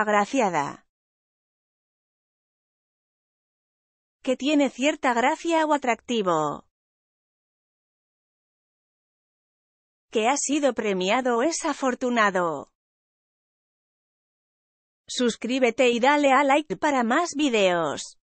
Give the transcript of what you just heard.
Agraciada. Que tiene cierta gracia o atractivo. Que ha sido premiado o es afortunado. Suscríbete y dale a like para más videos.